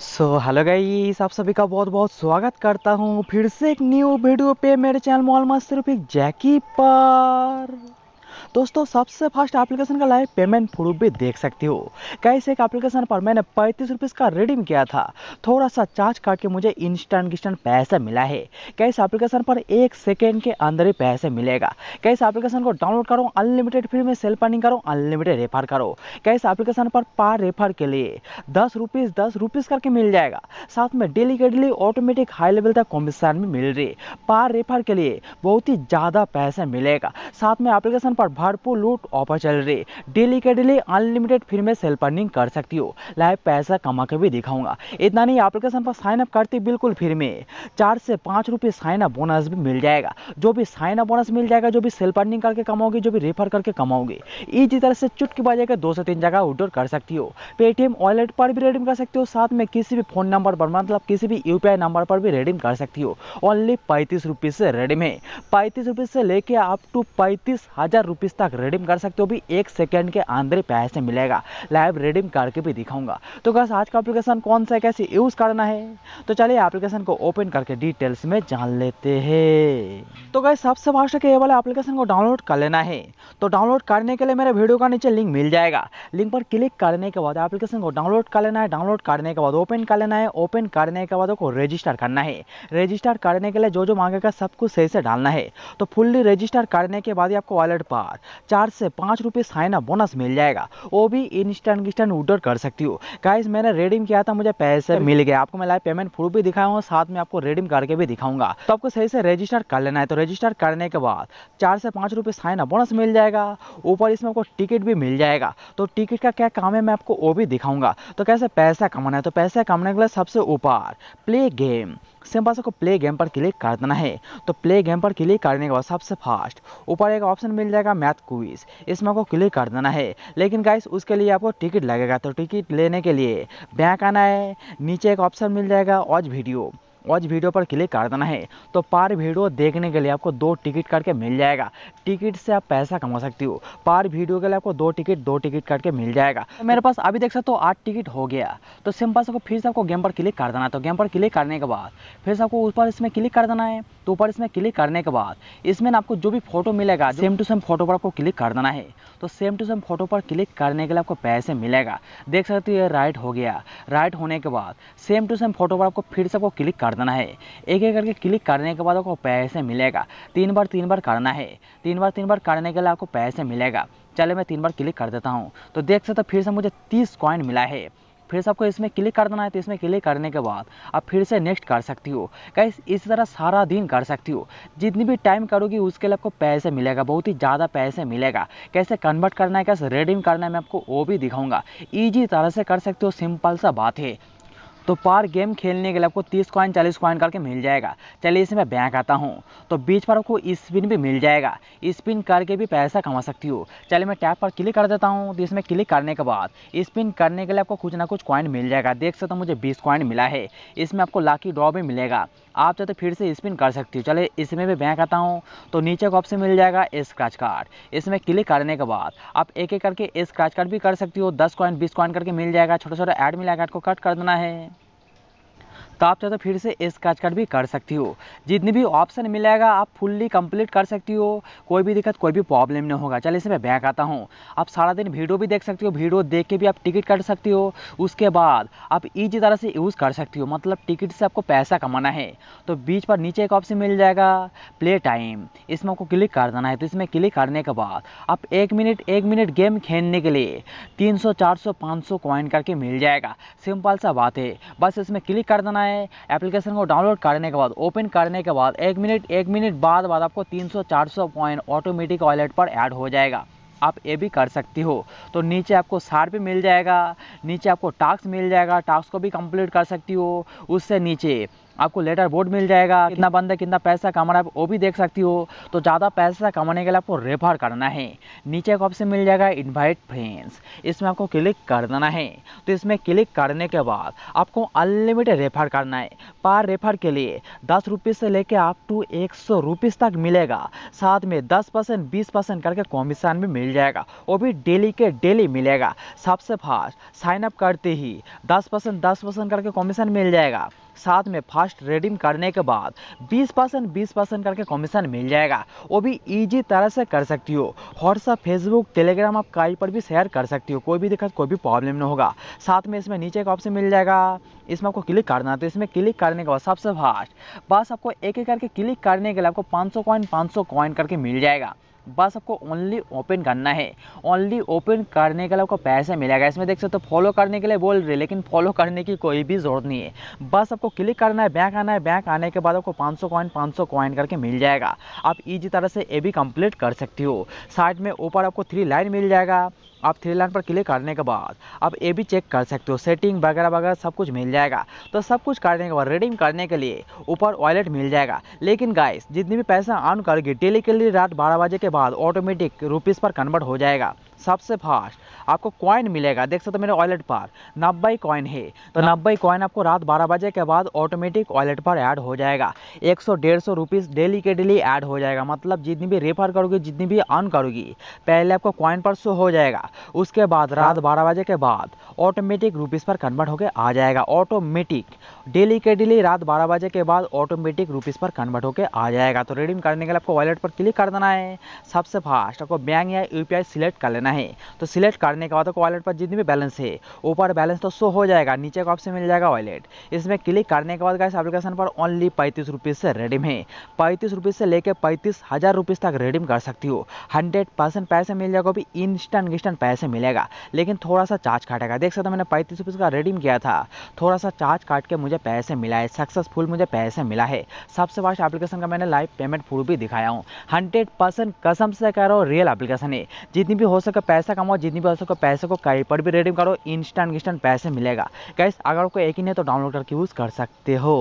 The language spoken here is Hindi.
सो हेलो गाइस आप सभी का बहुत बहुत स्वागत करता हूँ फिर से एक न्यू वीडियो पे मेरे चैनल मॉल मास्टर जैकी पर दोस्तों सबसे फास्ट एप्लीकेशन का लाइव पेमेंट प्रूफ भी देख सकती हो कैसे एक एप्लीकेशन पर मैंने पैंतीस रुपीज़ का रिडीम किया था थोड़ा सा चार्ज काट के मुझे इंस्टेंट इंस्टेंट पैसा मिला है कैसे एप्लीकेशन पर एक सेकेंड के अंदर ही पैसे मिलेगा कैसे एप्लीकेशन को डाउनलोड करो अनलिमिटेड फ्री में सेल पर्निंग करो अनलिमिटेड रेफर करो कैसे एप्लीकेशन पर पार रेफर के लिए दस रुपीज़ दस रुपीज़ करके मिल जाएगा साथ में डेली के डेली ऑटोमेटिक हाई लेवल तक कॉम्बिशन भी मिल रही पार रेफर के लिए बहुत ही ज़्यादा पैसे मिलेगा साथ में एप्लीकेशन पर और भरपूर लूट ऑफर चल रही डेली के डेली अनलिमिटेड फ्री में सेल पर्निंग कर सकती हो लाइव पैसा कमा के भी दिखाऊंगा इतना नहीं एप्लीकेशन पर साइन अप करते बिल्कुल फ्री में चार से पाँच रुपये साइन अप बोनस भी मिल जाएगा जो भी साइन अप बोनस मिल जाएगा जो भी सेल पर्निंग करके कमाओगे जो भी रेफर करके कमाओगे इसी तरह से चुटकी के दो से तीन जगह विड्रॉल कर सकती हो पेटीएम वॉलेट पर भी रिडीम कर सकते हो साथ में किसी भी फोन नंबर पर मतलब किसी भी यू नंबर पर भी रिडीम कर सकती हो ओनली पैंतीस रुपीज़ से रिडीम है पैंतीस रुपीज़ से लेके अप टू पैंतीस हज़ार रुपीज़ तक रिडीम कर सकते हो भी एक सेकेंड के अंदर पैसे मिलेगा लाइव रिडीम करके भी दिखाऊंगा तो गैस आज का एप्लीकेशन कौन सा कैसे यूज़ करना है तो चलिए एप्लीकेशन को ओपन करके डिटेल्स में जान लेते हैं तो गए सबसे फास्ट के ये वाला एप्लीकेशन को डाउनलोड कर लेना है तो डाउनलोड करने के लिए मेरे वीडियो का नीचे लिंक मिल जाएगा लिंक पर क्लिक करने के बाद एप्लीकेशन को डाउनलोड कर लेना है डाउनलोड करने के बाद ओपन कर लेना है ओपन करने के बाद रजिस्टर करना है रजिस्टर करने के लिए जो जो मांगेगा सब कुछ सही से डालना है तो फुल्ली रजिस्टर करने के बाद आपको वॉलेट पर चार से पाँच रुपये साइन अप बोनस मिल जाएगा वो भी इंस्टेंट इंस्टेंट विड्रॉ कर सकती हूँ गाइज मैंने रेडीम किया था मुझे पैसे मिल गया आपको मैं लाइव पेमेंट प्रूफ भी दिखाया हूँ साथ में आपको रेडीम करके भी दिखाऊंगा तो आपको सही से रजिस्टर कर लेना है तो रजिस्टर करने के बाद चार से पाँच रुपये साइन अप बोनस मिल जाएगा जाएगा ऊपर इसमें आपको टिकट भी मिल जाएगा तो टिकट का क्या काम है मैं आपको वो भी दिखाऊंगा तो कैसे पैसा कमाना है तो पैसा कमाने के लिए सबसे ऊपर प्ले गेम सिंपल से को प्ले गेम पर क्लिक कर देना है तो प्ले गेम पर क्लिक करने के बाद सबसे फास्ट ऊपर एक ऑप्शन मिल जाएगा मैथ क्विज इसमें आपको क्लिक कर देना है लेकिन गाइस उसके लिए आपको टिकट लगेगा तो टिकट लेने के लिए बैंक आना है नीचे एक ऑप्शन मिल जाएगा वॉच वीडियो और वीडियो पर क्लिक कर देना है तो पार वीडियो देखने के लिए आपको दो टिकट करके मिल जाएगा टिकट से आप पैसा कमा सकती हो पार वीडियो के लिए आपको दो टिकट दो टिकट करके मिल जाएगा तो मेरे पास अभी देख सकते हो आठ टिकट हो गया तो सिंपल से फिर से आपको गेम पर क्लिक कर देना तो गेम पर क्लिक करने के बाद फिर से आपको ऊपर इसमें क्लिक कर देना है तो ऊपर इसमें क्लिक करने के बाद इसमें आपको जो भी फोटो मिलेगा सेम टू सेम फोटो पर आपको क्लिक कर देना है तो सेम टू सेम फोटो पर क्लिक करने के लिए आपको पैसे मिलेगा देख सकते हो ये राइट हो गया राइट होने के बाद सेम टू सेम फोटो पर आपको फिर से आपको क्लिक कर कर देना है एक एक करके क्लिक करने के बाद आपको पैसे मिलेगा तीन बार तीन बार करना है तीन बार तीन बार करने के लिए आपको पैसे मिलेगा चले मैं तीन बार क्लिक कर देता हूँ तो देख सकते फिर से मुझे तीस कॉइन मिला है फिर से आपको इसमें क्लिक कर देना है तो इसमें क्लिक करने के बाद आप फिर से नेक्स्ट कर सकती हो कहीं इसी तरह सारा दिन कर सकती हो जितनी भी टाइम करोगी उसके लिए आपको पैसे मिलेगा बहुत ही ज़्यादा पैसे मिलेगा कैसे कन्वर्ट करना है कैसे रेडीम करना है मैं आपको वो भी दिखाऊंगा इजी तरह से कर सकते हो सिंपल सा बात है तो पर गेम खेलने के लिए आपको 30 कॉइन 40 कॉइन करके मिल जाएगा चलिए इसमें मैं बैंक आता हूँ तो बीच पर आपको स्पिन भी मिल जाएगा स्पिन करके भी पैसा कमा सकती हो चलिए मैं टैप पर क्लिक कर देता हूँ तो इसमें क्लिक करने के बाद स्पिन करने के लिए आपको कुछ ना कुछ कॉइन मिल जाएगा देख सकते हो मुझे बीस कॉइन मिला है इसमें आपको लाकी ड्रॉ भी मिलेगा आप चाहते तो फिर से स्पिन कर सकती हो चले इसमें भी बैंक आता हूँ तो नीचे का ऑप्शन मिल जाएगा स्क्रैच कार्ड इसमें क्लिक करने के बाद आप एक एक करके स्क्रैच कार्ड भी कर सकती हो दस कॉइन बीस कॉइन करके मिल जाएगा छोटा छोटा ऐड मिला ऐड को कट कर देना है तो आप चाहे तो फिर से स्क्रैच कार्ड भी कर सकती हो जितनी भी ऑप्शन मिलेगा आप फुल्ली कंप्लीट कर सकती हो कोई भी दिक्कत कोई भी प्रॉब्लम नहीं होगा चलिए इसे मैं बैक आता हूँ आप सारा दिन वीडियो भी देख सकती हो वीडियो देख के भी आप टिकट कर सकती हो उसके बाद आप इजी तरह से यूज़ कर सकती हो मतलब टिकट से आपको पैसा कमाना है तो बीच पर नीचे एक ऑप्शन मिल जाएगा प्ले टाइम इसमें आपको क्लिक कर देना है तो इसमें क्लिक करने के बाद आप एक मिनट एक मिनट गेम खेलने के लिए सौ पाँच सौ कॉइन करके मिल जाएगा सिंपल सा बात है बस इसमें क्लिक कर देना है है एप्लीकेशन को डाउनलोड करने के बाद ओपन करने के बाद एक मिनट एक मिनट बाद बाद आपको 300-400 पॉइंट ऑटोमेटिक वॉलेट पर ऐड हो जाएगा आप ये भी कर सकती हो तो नीचे आपको सार भी मिल जाएगा नीचे आपको टास्क मिल जाएगा टास्क को भी कंप्लीट कर सकती हो उससे नीचे आपको लेटर बोर्ड मिल जाएगा कितना बंदा कितना पैसा कमा रहा है वो भी देख सकती हो तो ज़्यादा पैसा कमाने के लिए आपको रेफर करना है नीचे एक ऑप्शन मिल जाएगा इनवाइट फ्रेंड्स इसमें आपको क्लिक कर देना है तो इसमें क्लिक करने के बाद आपको अनलिमिटेड रेफर करना है पर रेफर के लिए दस रुपीज़ से लेकर आप टू एक सौ रुपीज़ तक मिलेगा साथ में दस परसेंट बीस परसेंट करके कॉमिशन भी मिल जाएगा वो भी डेली के डेली मिलेगा सबसे फास्ट साइनअप करते ही दस परसेंट दस परसेंट करके कॉमिशन मिल जाएगा साथ में फास्ट रेडिंग करने के बाद 20 परसेंट बीस परसेंट करके कमीशन मिल जाएगा वो भी इजी तरह से कर सकती हो व्हाट्सएप व्हाट्सअप फेसबुक टेलीग्राम आप कहीं पर भी शेयर कर सकती हो कोई भी दिक्कत कोई भी प्रॉब्लम नहीं होगा साथ में इसमें नीचे एक ऑप्शन मिल जाएगा इसमें आपको क्लिक करना है तो इसमें क्लिक करने के बाद सबसे फास्ट बस आपको एक एक करके क्लिक करने के लिए आपको 500 सौ कॉइन पाँच करके मिल जाएगा बस आपको ओनली ओपन करना है ओनली ओपन करने के लिए आपको पैसे मिलेगा इसमें देख सकते हो तो फॉलो करने के लिए बोल रहे लेकिन फॉलो करने की कोई भी ज़रूरत नहीं है बस आपको क्लिक करना है बैंक आना है बैंक आने के बाद आपको 500 कॉइन सौ कॉइन करके मिल जाएगा आप इजी तरह से ये भी कंप्लीट कर सकती हो साइड में ऊपर आपको थ्री लाइन मिल जाएगा आप थ्री लाइन पर क्लिक करने के बाद आप ये भी चेक कर सकते हो सेटिंग वगैरह वगैरह सब कुछ मिल जाएगा तो सब कुछ करने के बाद रिडीम करने के लिए ऊपर वॉलेट मिल जाएगा लेकिन गाइस जितनी भी पैसा ऑन करोगे डेली के लिए रात बारह बजे के बाद ऑटोमेटिक रुपीज़ पर कन्वर्ट हो जाएगा सबसे फास्ट आपको कॉइन मिलेगा देख सकते हो मेरे वॉलेट पर नब्बे कॉइन है तो नब्बे कॉइन आपको रात बारह बजे के बाद ऑटोमेटिक वॉलेट पर ऐड हो जाएगा एक सौ डेढ़ सौ रुपीज़ डेली के डेली ऐड हो जाएगा मतलब जितनी भी रेफर करोगी जितनी भी अर्न करोगी पहले आपको कॉइन पर शो हो जाएगा उसके बाद रात हाँ। बारह बजे के बाद ऑटोमेटिक रुपीज़ पर कन्वर्ट होकर आ जाएगा ऑटोमेटिक डेली के डेली रात बारह बजे के बाद ऑटोमेटिक रुपीज़ पर कन्वर्ट होकर आ जाएगा तो रिडीम करने के लिए आपको वॉलेट पर क्लिक कर देना है सबसे फास्ट आपको बैंक या यू सिलेक्ट कर लेना करना है तो सिलेक्ट करने के बाद वॉलेट तो पर जितनी भी बैलेंस है ऊपर बैलेंस तो शो हो जाएगा नीचे का ऑप्शन मिल जाएगा वॉलेट इसमें क्लिक करने के बाद गाइस एप्लीकेशन पर ओनली पैंतीस रुपीज़ से रेडीम है पैंतीस रुपीज़ से लेकर पैंतीस हज़ार रुपीज़ तक रेडीम कर सकती हो हंड्रेड परसेंट पैसे मिल जाएगा भी इंस्टेंट इंस्टेंट पैसे मिलेगा लेकिन थोड़ा सा चार्ज काटेगा देख सकते मैंने पैंतीस रुपीज़ का रेडीम किया था थोड़ा सा चार्ज काट के मुझे पैसे मिला है सक्सेसफुल मुझे पैसे मिला है सबसे फास्ट एप्लीकेशन का मैंने लाइव पेमेंट प्रूफ भी दिखाया हूँ हंड्रेड कसम से कह रहा हूँ रियल एप्लीकेशन है जितनी भी हो सके का पैसा कमाओ जितनी भी सको पैसे को कहीं पर भी रेडीम करो इंस्टेंट इंस्टेंट पैसे मिलेगा कैसे अगर आपको एक ही नहीं तो डाउनलोड करके यूज़ कर सकते हो